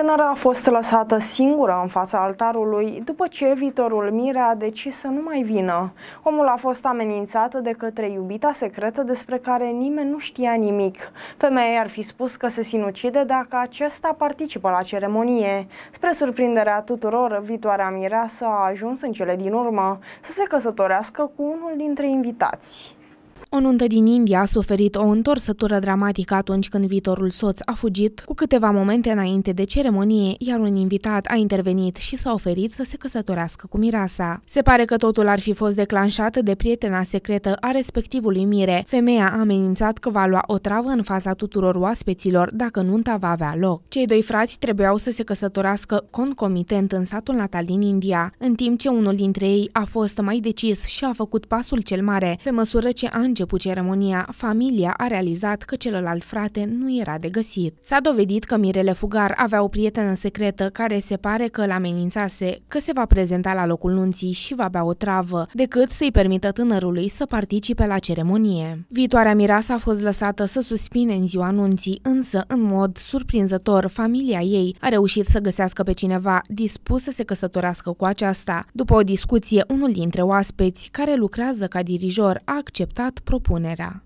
tânără a fost lăsată singură în fața altarului după ce viitorul mire a decis să nu mai vină. Omul a fost amenințat de către iubita secretă despre care nimeni nu știa nimic. Femeia ar fi spus că se sinucide dacă acesta participă la ceremonie. Spre surprinderea tuturor, viitoarea mireasă a ajuns în cele din urmă să se căsătorească cu unul dintre invitați. O nuntă din India a suferit o întorsătură dramatică atunci când viitorul soț a fugit cu câteva momente înainte de ceremonie, iar un invitat a intervenit și s-a oferit să se căsătorească cu Mirasa. Se pare că totul ar fi fost declanșat de prietena secretă a respectivului Mire. Femeia a amenințat că va lua o travă în fața tuturor oaspeților dacă nunta va avea loc. Cei doi frați trebuiau să se căsătorească concomitent în satul natal din India, în timp ce unul dintre ei a fost mai decis și a făcut pasul cel mare, pe măsură ce a început început ceremonia, familia a realizat că celălalt frate nu era de găsit. S-a dovedit că Mirele Fugar avea o prietenă secretă care se pare că îl amenințase că se va prezenta la locul nunții și va bea o travă, decât să-i permită tânărului să participe la ceremonie. Viitoarea mireasă a fost lăsată să suspine în ziua nunții, însă, în mod surprinzător, familia ei a reușit să găsească pe cineva dispus să se căsătorească cu aceasta. După o discuție, unul dintre oaspeți, care lucrează ca dirijor, a acceptat propunerea.